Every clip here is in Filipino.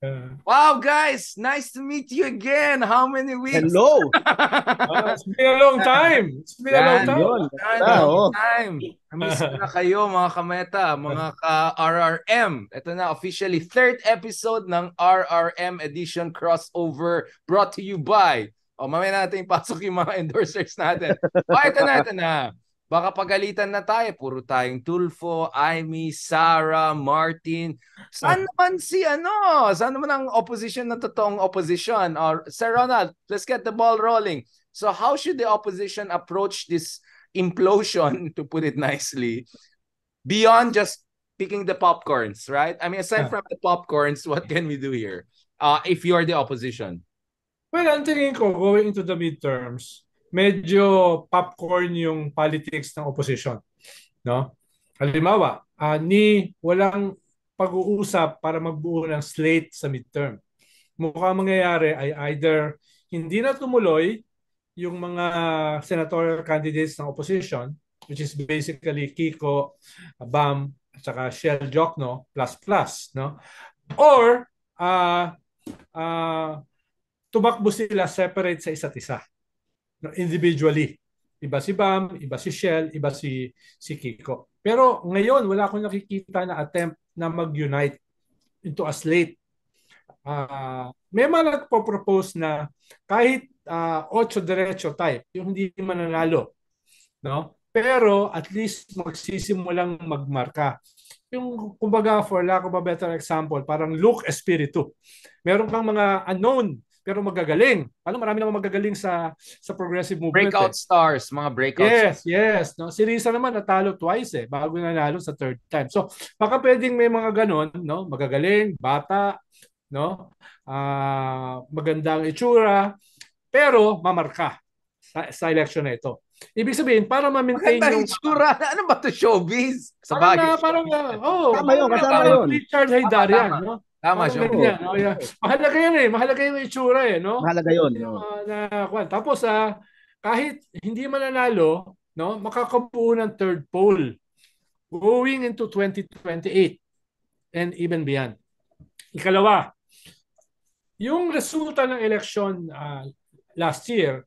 Uh, wow, guys! Nice to meet you again! How many weeks? Hello! uh, it's been a long time! It's been Yan, a long time! Yun. Yan, ah, long oh. time! Namiss na kayo mga kameta, mga ka-RRM. Ito na, officially third episode ng RRM Edition Crossover brought to you by... O, oh, mamaya natin ipasok yung mga endorsers natin. O, oh, ito na, ito na. Baka pagalitan na tayo. Puro tayong Tulfo, Amy, Sarah, Martin. Saan ah. naman si ano? Saan naman ang opposition na totoong opposition? Or, Sir Ronald, let's get the ball rolling. So how should the opposition approach this implosion, to put it nicely, beyond just picking the popcorns, right? I mean, aside ah. from the popcorns, what can we do here uh, if you are the opposition? Well, ang tingin ko, going into the midterms, medyo popcorn yung politics ng opposition. No? Halimbawa, uh, ni walang pag-uusap para magbuo ng slate sa midterm. Mukha mangyayari ay either hindi na tumuloy yung mga senatorial candidates ng opposition, which is basically Kiko, Bam, at saka Shell Jokno plus plus, no? Or uh, uh, tumakbo sila separate sa isa't isa individually. Iba si Bam, iba si Shell, iba si, si Kiko. Pero ngayon, wala akong nakikita na attempt na mag-unite into a slate. Uh, may mga nagpo-propose na kahit uh, ah, ocho derecho type, yung hindi mananalo. No? Pero at least magsisimulang magmarka. Yung kumbaga for lack of a better example, parang Luke Espiritu. Meron kang mga unknown pero magagaling. Alam, marami namang magagaling sa sa progressive movement. Breakout eh. stars, mga breakout yes, stars. Yes, no? Si Risa naman natalo twice eh, bago nanalo sa third time. So, baka pwedeng may mga ganon, no? Magagaling, bata, no? Uh, ah, magandang itsura, pero mamarka sa, sa election na ito. Ibig sabihin, para ma-maintain Maganda yung... itsura. Ano ba to showbiz? Sa bagay. Parang, na, oh, parang, uh, oh, tama yun, kasama yun. Richard Haydarian, ah, no? Tama, Joe. Ganyan, oh, yeah. Mahalaga yan eh. Mahalaga yung itsura eh. No? Mahalaga yun. Yung, uh, oh. na, tapos ah, kahit hindi mananalo, no, makakabuo ng third pole going into 2028 and even beyond. Ikalawa, yung resulta ng election uh, ah, last year,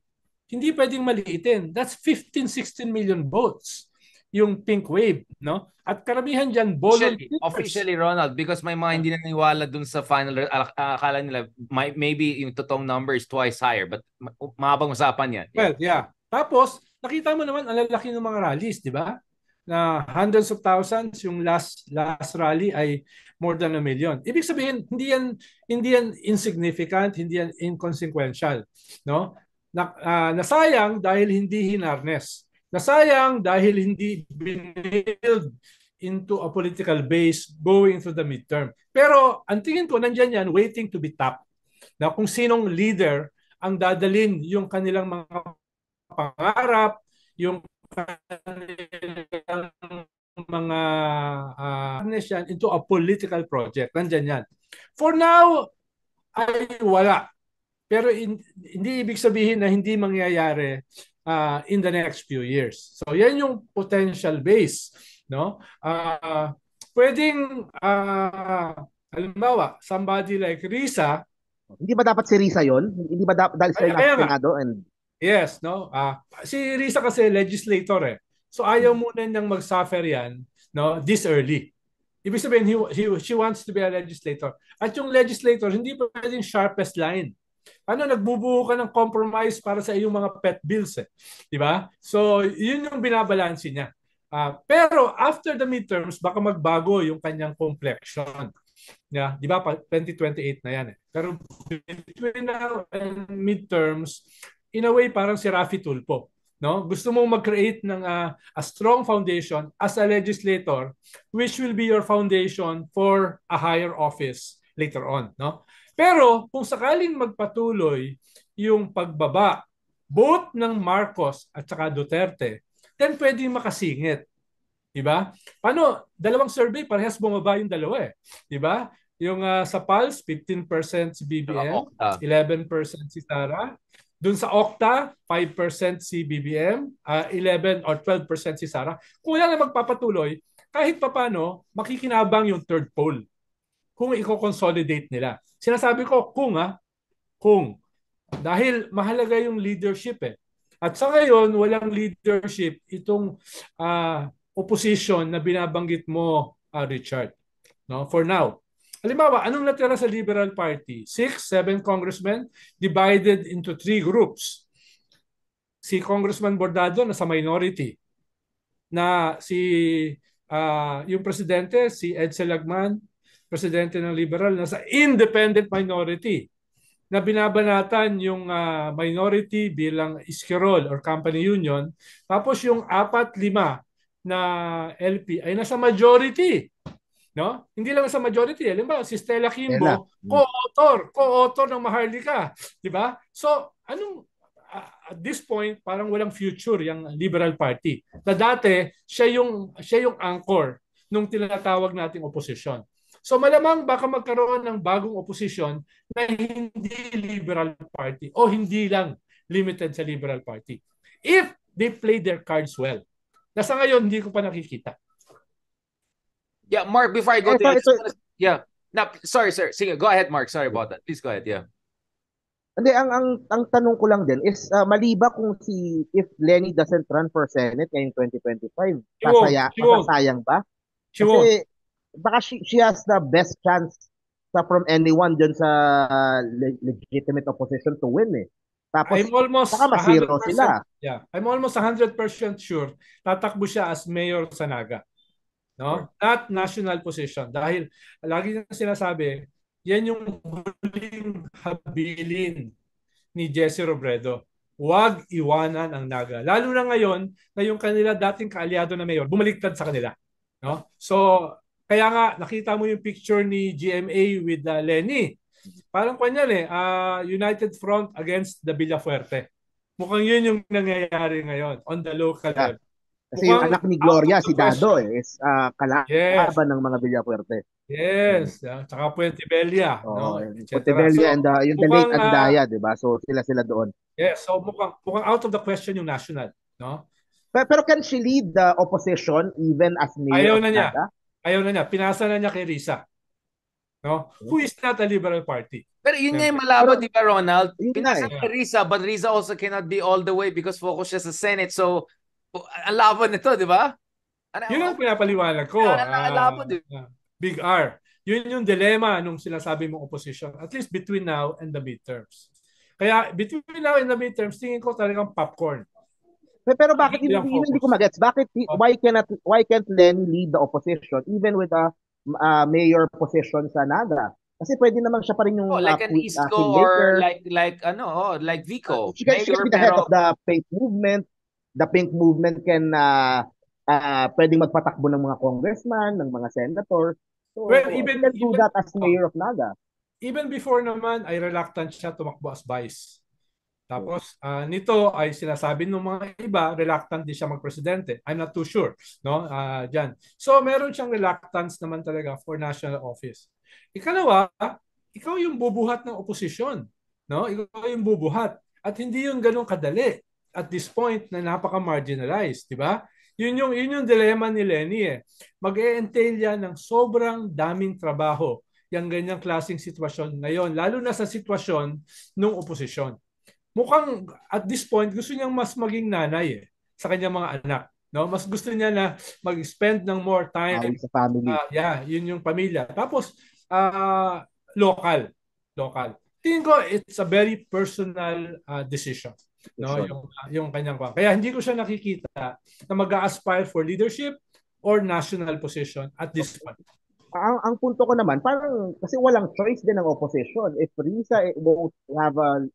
hindi pwedeng maliitin. That's 15, 16 million votes yung pink wave, no? At karamihan diyan volunteers. Officially, officially Ronald because may mga hindi naniwala dun sa final akala nila may, maybe yung totoong number is twice higher but mahabang usapan yan. Yeah. Well, yeah. Tapos nakita mo naman ang lalaki ng mga rallies, di ba? Na hundreds of thousands yung last last rally ay more than a million. Ibig sabihin hindi yan hindi yan insignificant, hindi yan inconsequential, no? Na, uh, nasayang dahil hindi hinarness Nasayang dahil hindi binild into a political base going into the midterm. Pero ang tingin ko, nandyan yan, waiting to be tapped. Na kung sinong leader ang dadalin yung kanilang mga pangarap, yung kanilang mga uh, into a political project. Nandyan yan. For now, ay wala. Pero in, hindi ibig sabihin na hindi mangyayari uh, in the next few years. So yan yung potential base, no? Uh, pwedeng uh, halimbawa somebody like Risa hindi ba dapat si Risa yon? Hindi ba dapat dahil siya ay, Senado and Yes, no? Uh, si Risa kasi legislator eh. So ayaw muna niyang mag-suffer yan no, this early. Ibig sabihin, he, he, she wants to be a legislator. At yung legislator, hindi pwedeng sharpest line ano nagbubuo ka ng compromise para sa iyong mga pet bills eh. 'Di ba? So, 'yun yung binabalanse niya. Uh, pero after the midterms, baka magbago yung kanyang complexion. Yeah, 'di ba? 2028 na 'yan eh. Pero between now and midterms, in a way parang si Rafi Tulpo, no? Gusto mong mag-create ng uh, a strong foundation as a legislator which will be your foundation for a higher office later on, no? Pero kung sakaling magpatuloy yung pagbaba both ng Marcos at saka Duterte, then pwede makasingit. 'Di ba? Paano dalawang survey parehas bumaba yung dalawa eh. 'Di ba? Yung uh, sa Pulse 15% si BBM, 11% si Sara. Doon sa Okta, 5% si BBM, uh, 11 or 12% si Sara. Kung wala na magpapatuloy, kahit papano, makikinabang yung third poll kung i-consolidate nila. Sinasabi ko kung ah, kung dahil mahalaga yung leadership eh. At sa ngayon, walang leadership itong uh, opposition na binabanggit mo, uh, Richard. No, for now. Halimbawa, anong natira sa Liberal Party? Six, seven congressmen divided into three groups. Si Congressman Bordado nasa minority. Na si uh, yung presidente, si Edsel Agman, presidente ng liberal na sa independent minority na binabanatan yung uh, minority bilang iskerol or company union tapos yung apat lima na LP ay nasa majority no hindi lang sa majority eh. halimbawa si Stella Kimbo hmm. co-author co-author ng Maharlika di ba so anong uh, at this point parang walang future yung liberal party na dati siya yung siya yung anchor nung tinatawag nating opposition So malamang baka magkaroon ng bagong oposisyon na hindi Liberal Party o hindi lang limited sa Liberal Party. If they play their cards well. Nasa ngayon, hindi ko pa nakikita. Yeah, Mark, before I go eh, to... Sorry, Yeah. Now, sorry, sir. Sige, go ahead, Mark. Sorry about that. Please go ahead, yeah. Hindi, ang, ang, ang tanong ko lang din is, uh, ah, maliba kung si, if Lenny doesn't run for Senate ngayong 2025, sasaya, masasayang ba? Kasi baka she, she has the best chance sa from anyone dyan sa ah, legitimate opposition to win eh. Tapos, I'm almost baka masiro sila. Yeah. I'm almost 100% sure tatakbo siya as mayor sa Naga. No? Sure. Not national position. Dahil lagi na sinasabi, yan yung huling habilin ni Jesse Robredo. Huwag iwanan ang Naga. Lalo na ngayon na yung kanila dating kaalyado na mayor, bumaliktad sa kanila. No? So, kaya nga, nakita mo yung picture ni GMA with uh, Lenny. Parang kanyan eh, uh, United Front against the Villafuerte. Mukhang yun yung nangyayari ngayon on the local yeah. level. Kasi yung anak ni Gloria, si Dado eh, is uh, kalaban yes. ng mga Villafuerte. Yes, yeah. Uh, tsaka Puentebella. Oh, no? Puentebella so, and uh, yung mukhang, the late ah, Andaya, uh, di ba? So sila-sila doon. Yes, so mukhang, mukhang out of the question yung national. No? Pero, pero can she lead the opposition even as mayor Ayaw na niya. Canada? ayaw na niya, pinasa na niya kay Risa. No? Who is not a liberal party? Pero yun nga yung malabo, di ba, Ronald? Pinasa eh. kay Risa, but Risa also cannot be all the way because focus siya sa Senate. So, ang labo nito, di ba? Ano, yun ang ano? pinapaliwanag ko. Ano, ano, uh, labo, ah, di ba? Ah, Big R. Yun yung dilemma nung sinasabi mong opposition, at least between now and the midterms. Kaya between now and the midterms, tingin ko talagang popcorn. Pero bakit hindi, hindi, hindi ko magets? Bakit oh. why cannot why can't Len lead the opposition even with a uh, mayor position sa Naga? Kasi pwede naman siya pa rin yung oh, ah, like uh, an ah, Isco uh, or like like ano, oh, like Vico. Uh, she, can, she can be the head pero... of the Pink Movement. The Pink Movement can uh, uh, pwedeng magpatakbo ng mga congressman, ng mga senator. So, well, even, do even, that as oh. mayor of Naga. Even before naman, ay reluctant siya tumakbo as vice. Tapos uh, nito ay sinasabi ng mga iba, reluctant din siya magpresidente. I'm not too sure, no? Uh, ah, diyan. So meron siyang reluctance naman talaga for national office. Ikalawa, ikaw yung bubuhat ng oposisyon, no? Ikaw yung bubuhat at hindi yung ganoon kadali at this point na napaka-marginalized, di ba? Yun yung, yun yung dilemma ni Lenny eh. mag -e entail yan ng sobrang daming trabaho yung ganyang klaseng sitwasyon ngayon, lalo na sa sitwasyon ng oposisyon mukhang at this point gusto niyang mas maging nanay eh sa kanyang mga anak. No, mas gusto niya na mag-spend ng more time um, sa family. Uh, yeah, yun yung pamilya. Tapos uh, local, local. Tingin ko it's a very personal uh, decision. No, sure. yung uh, yung kanyang kwan. Kaya hindi ko siya nakikita na mag-aspire for leadership or national position at this point. Ang, ang punto ko naman, parang kasi walang choice din ng opposition. If Risa won't eh, have a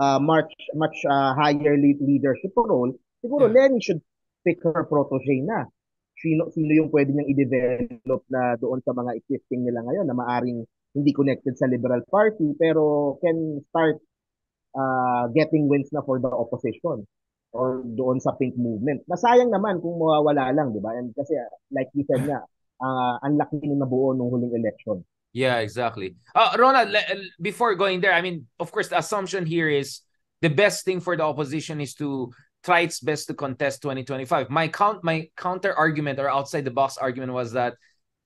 uh, much much uh, higher leadership role, siguro yeah. Lenny should pick her protege na. Sino, sino yung pwede niyang i-develop na doon sa mga existing nila ngayon na maaring hindi connected sa Liberal Party pero can start uh, getting wins na for the opposition or doon sa pink movement. Nasayang naman kung mawawala lang, di ba? And kasi like you said nga, uh, ang laki nung nabuo nung huling election. Yeah, exactly. Uh, Ronald, uh, before going there, I mean, of course, the assumption here is the best thing for the opposition is to try its best to contest 2025. My count, my counter argument or outside the box argument was that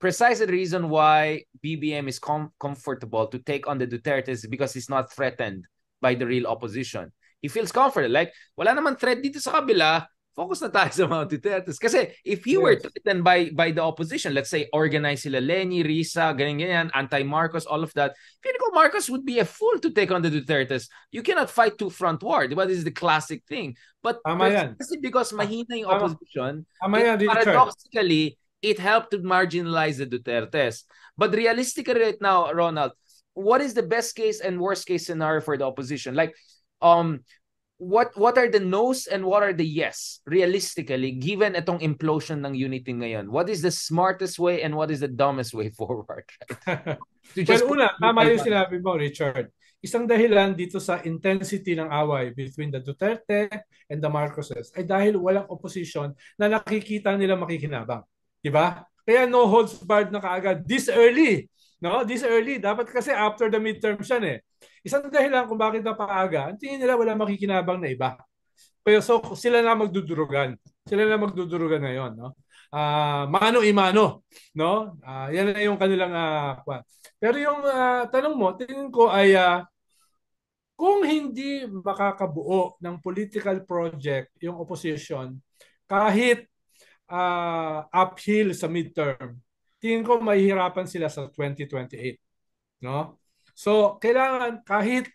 precisely the reason why BBM is com- comfortable to take on the Duterte is because he's not threatened by the real opposition. He feels comfortable. Like, wala naman threat dito sa kabila focus na tayo sa mga Dutertes. Kasi if you yes. were threatened by by the opposition, let's say organized sila Lenny, Risa, ganyan ganyan, anti-Marcos, all of that, feeling ko Marcos would be a fool to take on the Dutertes. You cannot fight two front war. Diba? This is the classic thing. But kasi because ah, mahina yung opposition, Tama. it, paradoxically, it helped to marginalize the Dutertes. But realistically right now, Ronald, what is the best case and worst case scenario for the opposition? Like, um what what are the no's and what are the yes realistically given itong implosion ng unity ngayon what is the smartest way and what is the dumbest way forward right? just well, una tama yung sinabi mo Richard isang dahilan dito sa intensity ng away between the Duterte and the Marcoses ay dahil walang opposition na nakikita nila makikinabang di ba kaya no holds barred na kaagad this early no this early dapat kasi after the midterms siya eh Isang dahilan kung bakit napaaga, ang tingin nila wala makikinabang na iba. Pero so sila na magdudurugan. Sila na magdudurugan ngayon, no? Uh, mano imano, no? Uh, yan na yung kanilang uh, Pero yung uh, tanong mo, tingin ko ay uh, kung hindi makakabuo ng political project yung opposition, kahit uh, uphill sa midterm, tingin ko mahihirapan sila sa 2028. No? So, kailangan kahit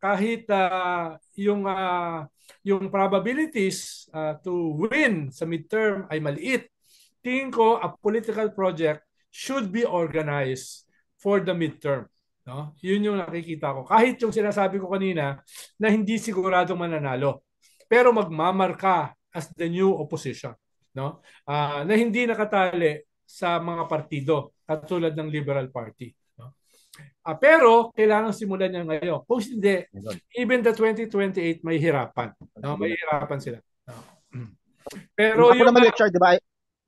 kahit uh, yung uh, yung probabilities uh, to win sa midterm ay maliit. Tingin ko a political project should be organized for the midterm. No? Yun yung nakikita ko. Kahit yung sinasabi ko kanina na hindi sigurado mananalo. Pero magmamarka as the new opposition. No? Uh, na hindi nakatali sa mga partido katulad ng Liberal Party. Uh, pero kailangan simulan niya ngayon. Kung hindi, even the 2028 may hirapan. No, may hirapan sila. Hmm. Pero ako yung naman lecture, 'di ba?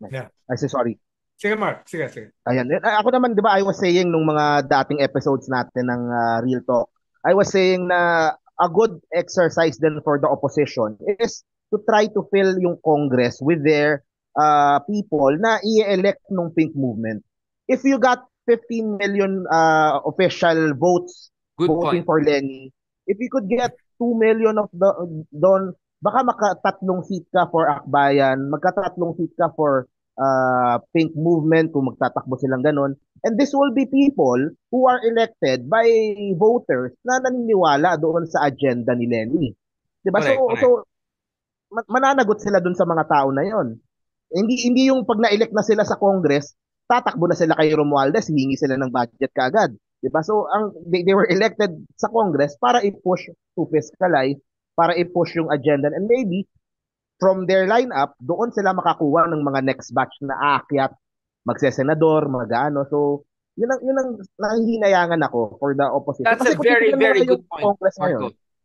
Yeah. I say sorry. Sige Mark, sige, sige. Ayan. Eh, ako naman, 'di ba, I was saying nung mga dating episodes natin ng uh, Real Talk, I was saying na a good exercise then for the opposition is to try to fill yung Congress with their uh, people na i-elect nung pink movement. If you got 15 million uh, official votes Good voting point. for Lenny. If we could get 2 million of the don baka makatatlong seat ka for Akbayan, magkatatlong seat ka for uh, Pink Movement kung magtatakbo silang ganun. And this will be people who are elected by voters na naniniwala doon sa agenda ni Lenny. 'Di ba? So correct. so mananagot sila doon sa mga tao na 'yon. Hindi hindi yung pag na-elect na sila sa Congress, tatakbo na sila kay Romualdez, hingi sila ng budget kaagad. Diba? So, ang, they, they were elected sa Congress para i-push to fiscalize, para i-push yung agenda. And maybe, from their lineup, doon sila makakuha ng mga next batch na aakyat, magsesenador, mag-ano. So, yun ang, yun ang nahihinayangan ako for the opposition. That's kasi a very, very good point. Congress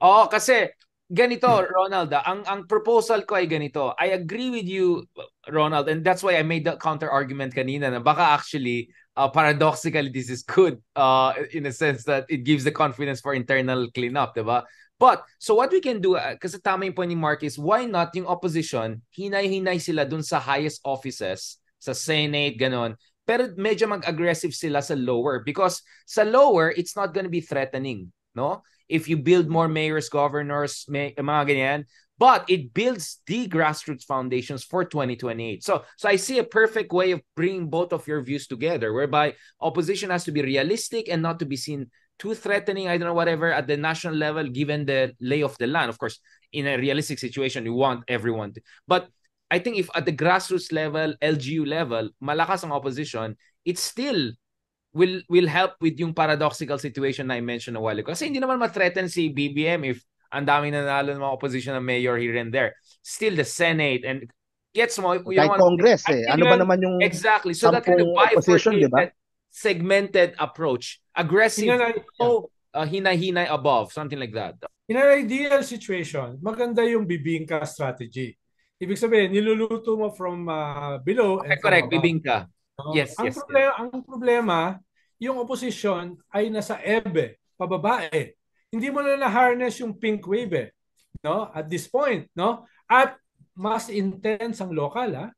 Oo, oh, kasi ganito hmm. Ronald ah. ang ang proposal ko ay ganito I agree with you Ronald and that's why I made the counter argument kanina na baka actually uh, paradoxically this is good uh, in a sense that it gives the confidence for internal cleanup ba but so what we can do uh, kasi tama yung point ni Mark is why not yung opposition hinay-hinay sila dun sa highest offices sa Senate ganon pero medyo mag-aggressive sila sa lower because sa lower it's not gonna be threatening no if you build more mayors, governors, may, mga ganyan. But it builds the grassroots foundations for 2028. So, so I see a perfect way of bringing both of your views together, whereby opposition has to be realistic and not to be seen too threatening. I don't know whatever at the national level, given the lay of the land. Of course, in a realistic situation, you want everyone. To, but I think if at the grassroots level, LGU level, malakas ang opposition, it's still will will help with yung paradoxical situation na I mentioned a while ago. Kasi hindi naman ma-threaten si BBM if ang dami nanalo ng mga opposition ng mayor here and there. Still the Senate and gets mo you Kahit know, Congress eh. Ano ba naman yung Exactly. So that kind of opposition, di ba? segmented approach. Aggressive. In an, oh, uh, hinay above. Something like that. In an ideal situation, maganda yung bibingka strategy. Ibig sabihin, niluluto mo from uh, below. Okay, and correct. Bibingka. Yes, ang yes. Problema, yes. Ang problema, yung opposition ay nasa ebe, pababae. Hindi mo na na-harness yung pink wave eh. No? At this point, no? At mas intense ang local ha. Ah.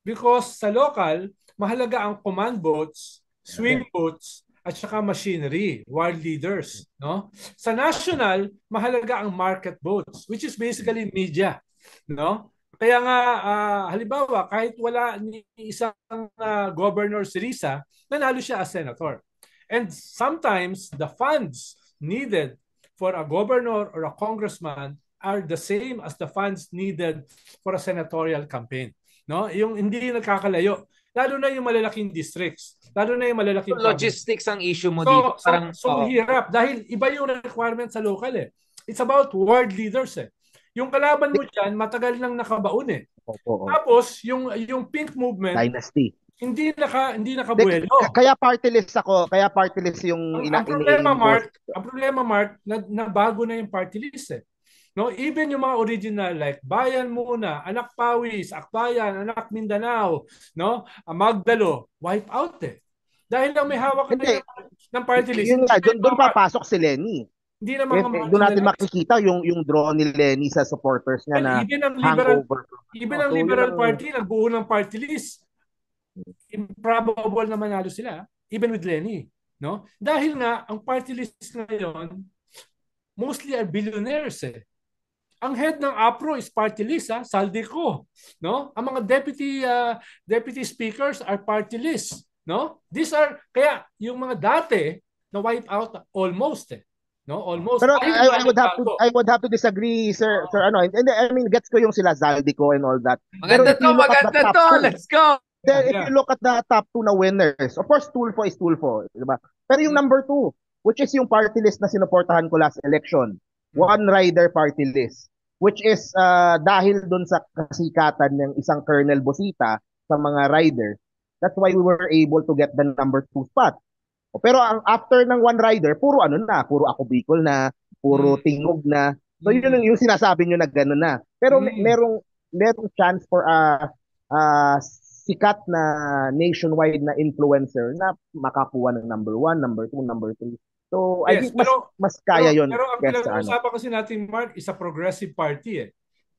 Because sa local, mahalaga ang command boats, swing boats, at saka machinery, world leaders, no? Sa national, mahalaga ang market boats, which is basically media, no? Kaya nga, uh, halimbawa, kahit wala ni isang uh, Governor Sirisa, nanalo siya as senator. And sometimes, the funds needed for a governor or a congressman are the same as the funds needed for a senatorial campaign. No? Yung hindi nagkakalayo. Lalo na yung malalaking districts. Lalo na yung malalaking... So, logistics ang issue mo so, dito. Parang, so, so oh. hirap. Dahil iba yung requirement sa local eh. It's about world leaders eh. Yung kalaban mo dyan, matagal nang nakabaon eh. Opo, opo. Tapos, yung, yung pink movement, Dynasty. hindi naka hindi nakabuelo. Kaya party list ako, kaya party list yung ina- ang, problema Mark, ang problema Mark, na, na bago na yung party list eh. No, even yung mga original like Bayan muna, Anak Pawis, Akbayan, Anak Mindanao, no? Ah, Magdalo, wipe out eh. Dahil lang may hawak Hindi. na ng party list. Yun nga, doon, doon papasok si Lenny. Hindi naman eh, eh, doon natin makikita yung yung draw ni Lenny sa supporters niya na even ang liberal, Even oh, ang Liberal Party, nagbuo ng party list. Improbable naman manalo sila, even with Lenny. No? Dahil nga, ang party list ngayon, mostly are billionaires eh. Ang head ng APRO is party list, ha? saldi ko. No? Ang mga deputy uh, deputy speakers are party list. No? These are, kaya yung mga dati, na wipe out almost eh. No, almost. Pero I, I would have to I would have to disagree, sir. Oh. Sir, ano, and, and I mean gets ko yung sila Zaldi ko and all that. Maganda Pero to, maganda to. Two, let's go. Then, yeah. if you look at the top two na winners, of course Tulfo is Tulfo, di ba? Pero yung mm. number two, which is yung party list na sinuportahan ko last election, one rider party list, which is uh, dahil doon sa kasikatan ng isang Colonel Bosita sa mga rider, that's why we were able to get the number two spot. Pero ang after ng one rider, puro ano na, puro ako Bicol na, puro mm. tingog na. So yun mm. yung, yung sinasabi niyo na gano'n na. Pero mm. merong merong chance for a uh, uh, sikat na nationwide na influencer na makakuha ng number one, number two, number three. So, yes, I think mas, pero, mas kaya pero, yon. Pero ang pinag-uusapan ano. kasi natin, Mark, is a progressive party eh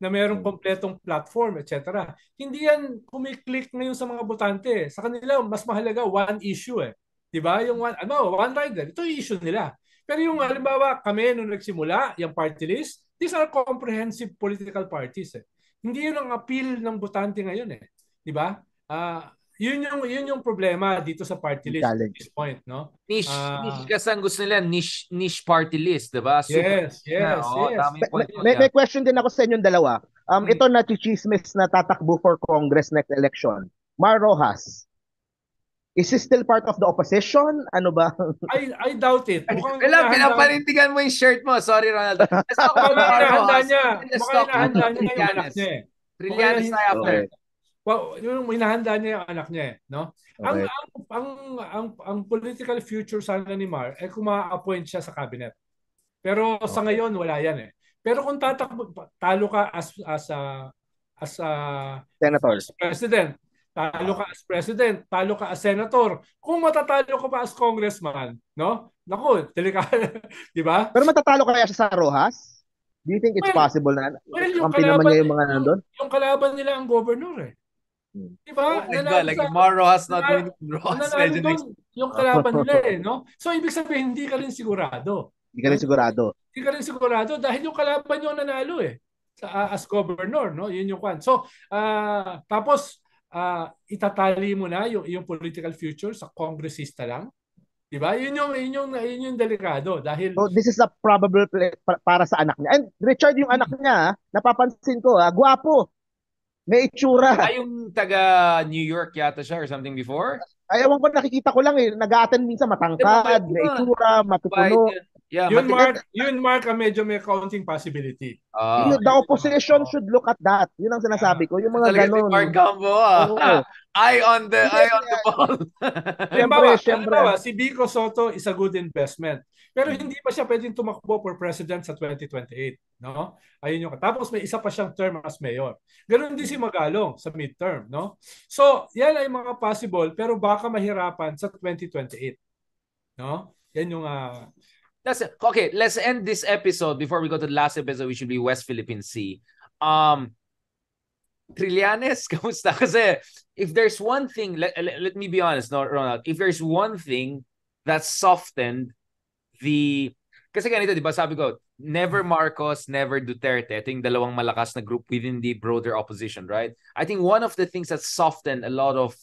na mayroong mm. kompletong platform, etc. Hindi yan kumiklik ngayon sa mga botante. Eh. Sa kanila, mas mahalaga one issue eh. 'Di ba? Yung one, ano, one rider. Ito yung issue nila. Pero yung halimbawa kami nung nagsimula, yung party list, these are comprehensive political parties eh. Hindi yun ang appeal ng botante ngayon eh. 'Di ba? Ah, uh, yun yung yun yung problema dito sa party list Challenge. at this point, no? Niche, uh, niche kasi ang gusto nila niche niche party list, 'di ba? Yes, yes, na, yes. Oh, yes. may, may, may question din ako sa inyong dalawa. Um hmm. ito na chichismis na tatakbo for Congress next election. Mar Rojas, Is he still part of the opposition? Ano ba? I I doubt it. Mukhang Alam, pinapanindigan mo yung shirt mo. Sorry, Ronaldo. Eh. Mukhang hinahanda niya. Mukhang hinahanda niya yung anak niya. Brilliant na after. Well, yung hinahanda niya yung anak niya. No? Okay. Ang, ang, ang, ang, ang political future sana ni Mar, eh kung ma-appoint siya sa cabinet. Pero okay. sa ngayon, wala yan eh. Pero kung tatakbo, talo ka as, as a, as a, Senator. president, talo ka as president, talo ka as senator, kung matatalo ka pa as congressman, no? Naku, delikado, 'di ba? Pero matatalo kaya siya sa Rojas? Do you think it's well, possible na well, yung kalaban, naman niya yung mga nandoon? Yung kalaban nila ang governor eh. Hmm. Di ba? Oh God, like sa, Mar Rojas not winning Rojas Legend Yung kalaban nila eh, no? So, ibig sabihin, hindi ka rin sigurado. Hindi ka rin sigurado. Hindi ka rin sigurado dahil yung kalaban yung nanalo eh. Sa, uh, as governor, no? Yun yung kwan. So, uh, tapos, uh, itatali mo na yung yung political future sa kongresista lang? 'Di ba? Yun yung yun yung, yun yung delikado dahil So this is a probable play para sa anak niya. And Richard yung anak niya, ah, napapansin ko, ah, gwapo. May itsura. Ay, ah, yung taga New York yata siya or something before? Ayaw ko, nakikita ko lang eh. Nag-a-attend minsan matangkad, diba, diba? may itsura, matutuno. Yeah, yun, Mark, that, yun, Mark, ang medyo may counting possibility. Uh, yun, the opposition should look at that. Yun ang sinasabi ko. Yung mga Talaga ganun. Si Mark Gambo, ah. Oh, eye on the, eye on the ball. siyempre, siyempre. si Bico Soto is a good investment. Pero hindi pa siya pwedeng tumakbo for president sa 2028. No? Ayun yung. Tapos may isa pa siyang term as mayor. Ganun din si Magalong sa midterm. No? So, yan ay mga possible pero baka mahirapan sa 2028. No? Yan yung uh, That's it. Okay, let's end this episode before we go to the last episode, which will be West Philippine Sea. Um, Trillanes, kamusta? Kasi if there's one thing, let, let, let me be honest, no, Ronald, if there's one thing that softened the... Kasi ganito, di ba sabi ko, never Marcos, never Duterte. I think dalawang malakas na group within the broader opposition, right? I think one of the things that softened a lot of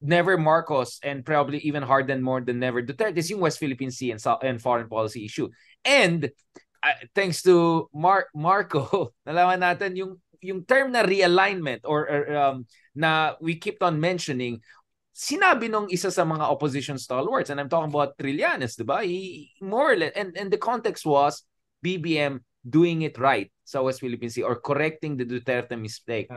never Marcos and probably even Harden more than never Duterte is yung West Philippine Sea and, and foreign policy issue. And uh, thanks to Mar- Marco, nalaman natin yung yung term na realignment or, or um, na we kept on mentioning sinabi nung isa sa mga opposition stalwarts and I'm talking about Trillanes, 'di ba? He more or less and and the context was BBM doing it right sa West Philippine Sea or correcting the Duterte mistake.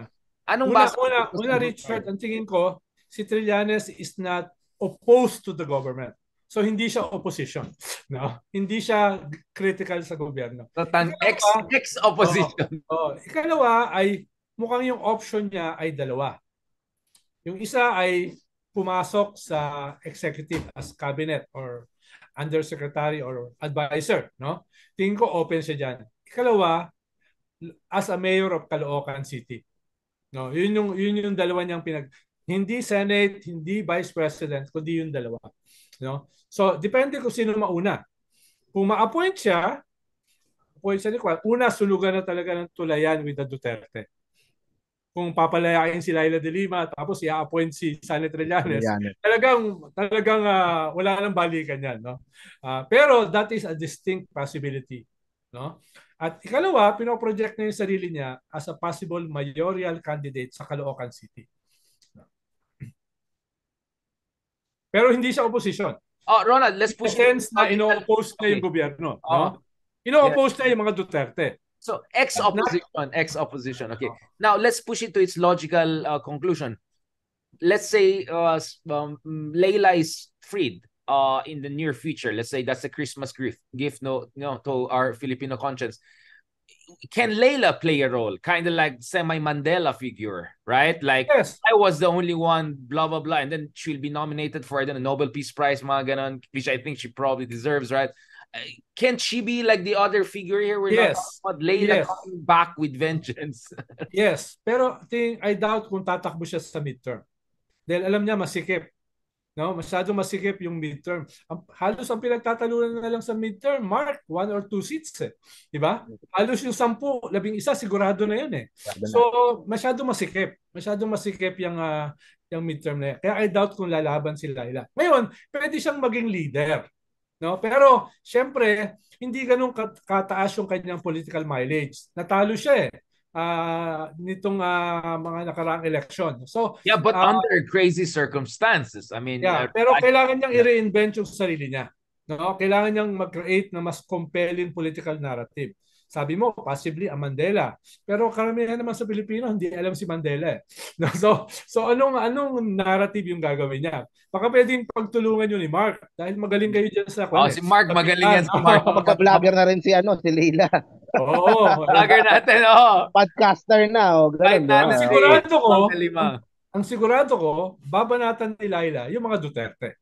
Anong una, bas- una, una Richard, ang tingin ko, si Trillanes is not opposed to the government. So hindi siya opposition, no? Hindi siya critical sa gobyerno. Tatan ex ex opposition. Oh, oh, ikalawa ay mukhang yung option niya ay dalawa. Yung isa ay pumasok sa executive as cabinet or undersecretary or advisor, no? Tingin ko open siya diyan. Ikalawa, as a mayor of Caloocan City. No, yun yung yun yung dalawa niyang pinag hindi Senate, hindi Vice President, kundi yung dalawa. No? So, depende kung sino mauna. Kung ma-appoint siya, appoint siya ni Kwan, una, sulugan na talaga ng tulayan with the Duterte. Kung papalayain si Laila de Lima, tapos i-appoint si Senate Trillanes, talagang, talagang uh, wala nang balikan yan. No? Uh, pero that is a distinct possibility. No? At ikalawa, pinoproject na yung sarili niya as a possible mayoral candidate sa Caloocan City. Pero hindi siya opposition. Oh, Ronald, let's push In the sense na ino-oppose okay. na yung gobyerno. Oh. No? Ino-oppose yeah. na yung mga Duterte. So, ex-opposition, ex-opposition. Okay. Now, let's push it to its logical uh, conclusion. Let's say uh, um, Layla is freed uh, in the near future. Let's say that's a Christmas gift, gift no, no, to our Filipino conscience can Layla play a role? Kind of like semi Mandela figure, right? Like yes. I was the only one, blah blah blah, and then she'll be nominated for I don't know Nobel Peace Prize, Maganon, which I think she probably deserves, right? Uh, Can't she be like the other figure here? We're yes. not Layla yes. coming back with vengeance. yes, pero think I doubt kung tatakbo siya sa midterm. Dahil alam niya masikip No, masyado masikip yung midterm. Ang, halos ang pinagtatalunan na lang sa midterm, Mark, one or two seats eh. 'Di ba? Halos yung sampu, labing isa sigurado na 'yun eh. So, masyado masikip. Masyado masikip yung uh, yung midterm na 'yan. Kaya I doubt kung lalaban si Laila. Ngayon, pwede siyang maging leader. No? Pero, syempre, hindi ganun kataas yung kanyang political mileage. Natalo siya eh uh, nitong uh, mga nakaraang eleksyon. So, yeah, but uh, under crazy circumstances. I mean, yeah, uh, pero I, kailangan niyang yeah. i-reinvent yung sarili niya. No? Kailangan niyang mag-create na mas compelling political narrative. Sabi mo, possibly ang Mandela. Pero karamihan naman sa Pilipino, hindi alam si Mandela. Eh. So, so anong, anong narrative yung gagawin niya? Baka pwedeng pagtulungan yun ni Mark dahil magaling kayo dyan sa kwento. Oh, si Mark, magaling yan si ah, Mark. Magka-vlogger na rin si, ano, si Leila. Oo. Vlogger natin, oo. Oh. Podcaster na, oh. Ganun, Ay, na, sigurado ko, ang, ang sigurado ko, babanatan ni Laila yung mga Duterte.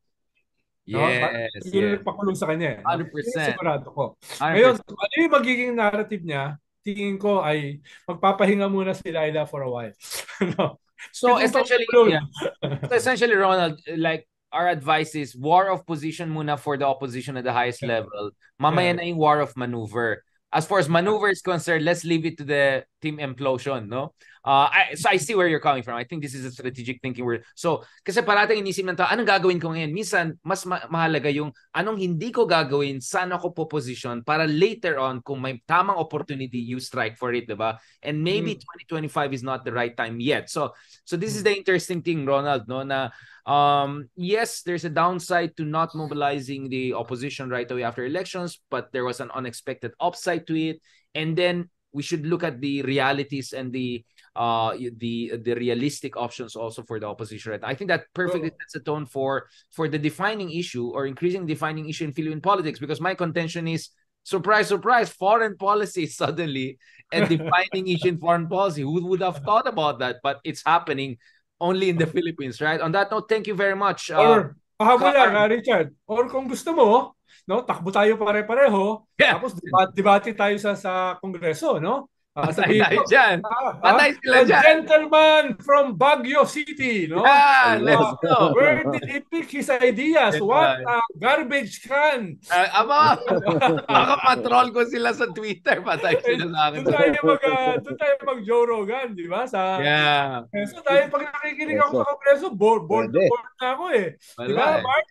Yes. No? Yun yes. nagpakulong sa kanya. 100%. Eh. Ano sigurado ko. 100%. Ngayon, ano yung magiging narrative niya? Tingin ko ay magpapahinga muna si Laila for a while. no? So Ito essentially, yeah. so essentially Ronald, like our advice is war of position muna for the opposition at the highest yeah. level. Mamaya yeah. na yung war of maneuver as far as maneuver is concerned, let's leave it to the team implosion, no? Uh, I, so I see where you're coming from. I think this is a strategic thinking word. So, kasi parating inisip ng tao, anong gagawin ko ngayon? Minsan, mas ma- mahalaga yung anong hindi ko gagawin, saan ako po-position para later on, kung may tamang opportunity, you strike for it, diba? And maybe mm. 2025 is not the right time yet. So, so this is mm. the interesting thing, Ronald, no? Na Um, yes, there's a downside to not mobilizing the opposition right away after elections, but there was an unexpected upside to it. And then we should look at the realities and the uh the the realistic options also for the opposition right i think that perfectly sets a tone for for the defining issue or increasing defining issue in philippine politics because my contention is surprise surprise foreign policy suddenly and defining issue in foreign policy who would have thought about that but it's happening only in the oh. Philippines, right? On that note, thank you very much. Uh, or, pahabol lang, uh, Richard. Or kung gusto mo, no, takbo tayo pare-pareho. Yeah. Tapos debate, debate tayo sa, sa Kongreso, no? Oh, tayo dyan. Ah, ah. Patay sila A gentleman from Baguio City, no? Yeah, let's go. Where did he pick his ideas? What a garbage can. Uh, ah, ama, makapatrol ko sila sa Twitter. Patay sila sa akin. Doon tayo mag, uh, doon tayo mag Joe Rogan, di ba? Sa, yeah. So tayo, pag nakikinig ako sa kongreso, bored, bored, bored na ako eh. Di ba, eh. Mark?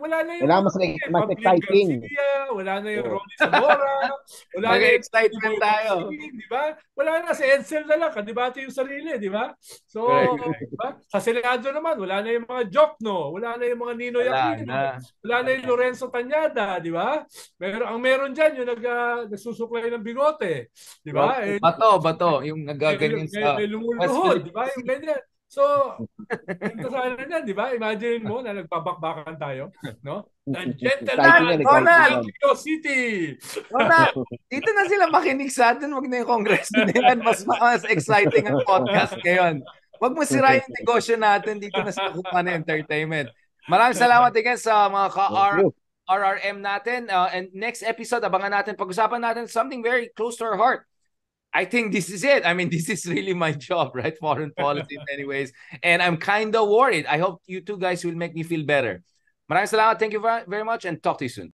wala na yung wala mas, eh, mas exciting. Garcia, wala na yung oh. Ronnie Zamora. wala na yung excitement tayo. Di ba? Wala na si Edsel na lang. Kadibate yung sarili, di ba? So, di ba? Sa Senado naman, wala na yung mga joke no Wala na yung mga Nino wala Yakino. Na. Wala na yung Lorenzo Tanyada, di ba? Pero ang meron diyan yung nag, uh, nagsusuklay ng bigote. Di ba? Bato, eh, bato. Yung nagaganyan sa... May lumuluhod, di ba? Yung ganyan. So, ito sa ano na, di ba? Imagine mo na nagbabakbakan tayo, no? Gentleman, Ronald, Quito City! Ronald, dito na sila makinig sa atin, wag na yung Congress nila. Mas, mas exciting ang podcast ngayon. Wag mo sirain yung negosyo natin dito na sa Kumana Entertainment. Maraming salamat again sa mga ka-R RRM natin. Uh, and next episode, abangan natin. Pag-usapan natin something very close to our heart I think this is it. I mean, this is really my job, right? Foreign policy in many ways. And I'm kind of worried. I hope you two guys will make me feel better. Maraming salamat. Thank you very much and talk to you soon.